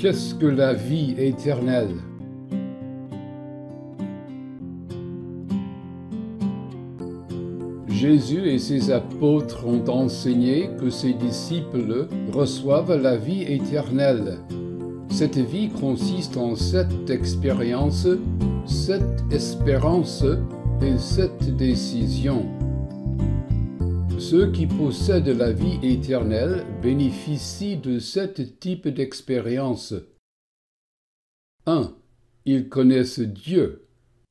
Qu'est-ce que la vie éternelle Jésus et ses apôtres ont enseigné que ses disciples reçoivent la vie éternelle. Cette vie consiste en sept expériences, sept espérances et sept décisions. Ceux qui possèdent la vie éternelle bénéficient de sept types d'expérience. 1. Ils connaissent Dieu.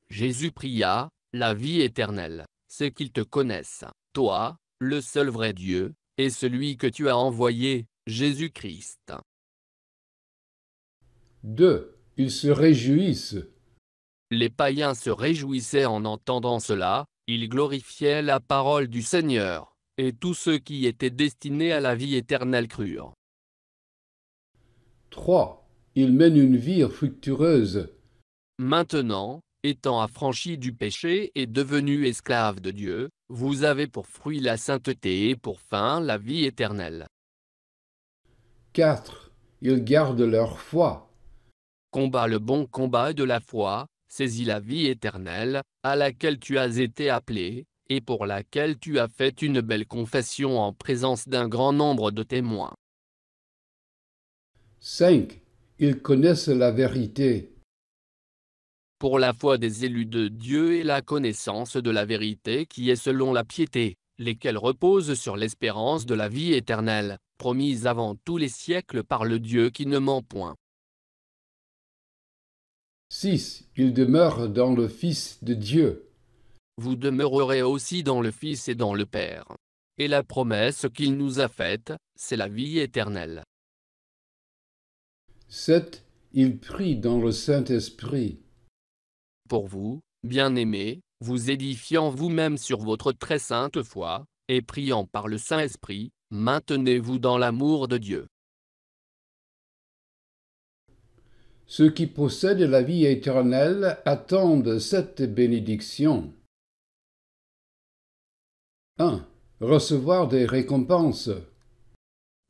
Jésus pria, la vie éternelle, c'est qu'ils te connaissent, toi, le seul vrai Dieu, et celui que tu as envoyé, Jésus-Christ. 2. Ils se réjouissent. Les païens se réjouissaient en entendant cela, ils glorifiaient la parole du Seigneur et tous ceux qui étaient destinés à la vie éternelle crurent. 3. Ils mènent une vie fructueuse. Maintenant, étant affranchis du péché et devenus esclaves de Dieu, vous avez pour fruit la sainteté et pour fin la vie éternelle. 4. Ils gardent leur foi. Combat le bon combat de la foi, saisis la vie éternelle, à laquelle tu as été appelé, et pour laquelle tu as fait une belle confession en présence d'un grand nombre de témoins. 5. Ils connaissent la vérité. Pour la foi des élus de Dieu et la connaissance de la vérité qui est selon la piété, lesquels reposent sur l'espérance de la vie éternelle, promise avant tous les siècles par le Dieu qui ne ment point. 6. Ils demeurent dans le Fils de Dieu vous demeurerez aussi dans le Fils et dans le Père. Et la promesse qu'il nous a faite, c'est la vie éternelle. 7. Il prie dans le Saint-Esprit. Pour vous, bien-aimés, vous édifiant vous-même sur votre très sainte foi, et priant par le Saint-Esprit, maintenez-vous dans l'amour de Dieu. Ceux qui possèdent la vie éternelle attendent cette bénédiction. 1. Hein, recevoir des récompenses.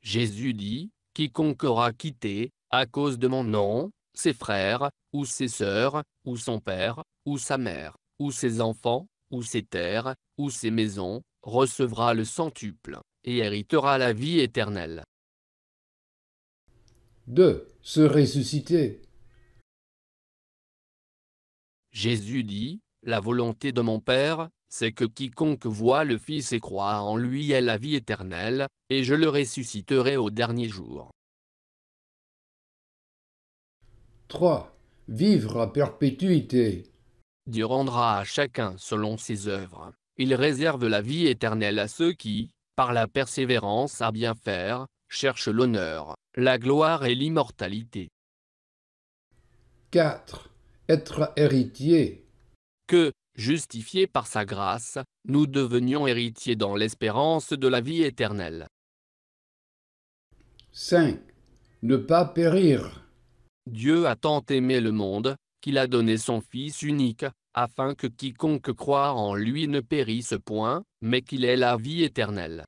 Jésus dit, Quiconque aura quitté, à cause de mon nom, ses frères, ou ses sœurs, ou son père, ou sa mère, ou ses enfants, ou ses terres, ou ses maisons, recevra le centuple, et héritera la vie éternelle. 2. Se ressusciter. Jésus dit, La volonté de mon Père, c'est que quiconque voit le Fils et croit en lui a la vie éternelle, et je le ressusciterai au dernier jour. 3. Vivre à perpétuité. Dieu rendra à chacun selon ses œuvres. Il réserve la vie éternelle à ceux qui, par la persévérance à bien faire, cherchent l'honneur, la gloire et l'immortalité. 4. Être héritier. Que, justifiés par sa grâce, nous devenions héritiers dans l'espérance de la vie éternelle. 5. Ne pas périr. Dieu a tant aimé le monde, qu'il a donné son Fils unique, afin que quiconque croit en lui ne périsse point, mais qu'il ait la vie éternelle.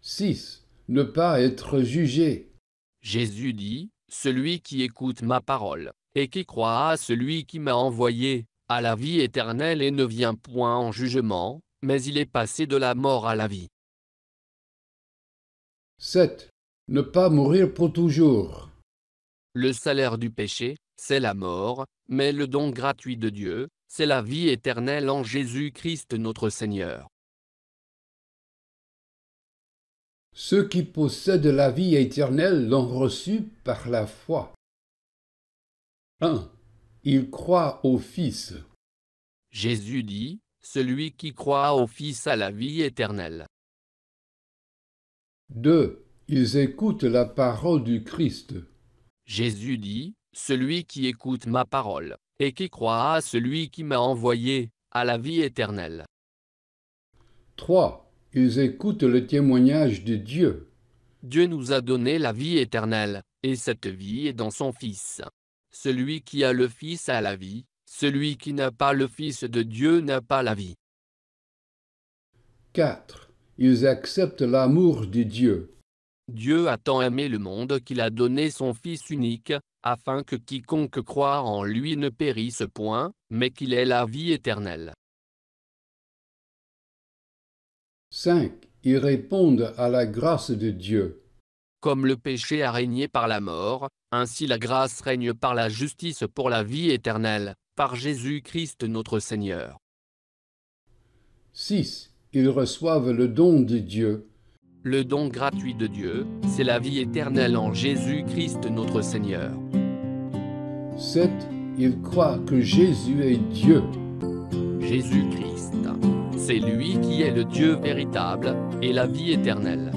6. Ne pas être jugé. Jésus dit, Celui qui écoute ma parole, et qui croit à celui qui m'a envoyé, à la vie éternelle et ne vient point en jugement, mais il est passé de la mort à la vie. 7. Ne pas mourir pour toujours. Le salaire du péché, c'est la mort, mais le don gratuit de Dieu, c'est la vie éternelle en Jésus-Christ notre Seigneur. Ceux qui possèdent la vie éternelle l'ont reçue par la foi. 1 il croit au Fils. Jésus dit, Celui qui croit au Fils a la vie éternelle. 2. Ils écoutent la parole du Christ. Jésus dit, Celui qui écoute ma parole, et qui croit à celui qui m'a envoyé, a la vie éternelle. 3. Ils écoutent le témoignage de Dieu. Dieu nous a donné la vie éternelle, et cette vie est dans son Fils. Celui qui a le Fils a la vie, celui qui n'a pas le Fils de Dieu n'a pas la vie. 4. Ils acceptent l'amour de Dieu. Dieu a tant aimé le monde qu'il a donné son Fils unique, afin que quiconque croit en lui ne périsse point, mais qu'il ait la vie éternelle. 5. Ils répondent à la grâce de Dieu. Comme le péché a régné par la mort, ainsi la grâce règne par la justice pour la vie éternelle, par Jésus-Christ notre Seigneur. 6. Ils reçoivent le don de Dieu. Le don gratuit de Dieu, c'est la vie éternelle en Jésus-Christ notre Seigneur. 7. Ils croient que Jésus est Dieu. Jésus-Christ, c'est lui qui est le Dieu véritable et la vie éternelle.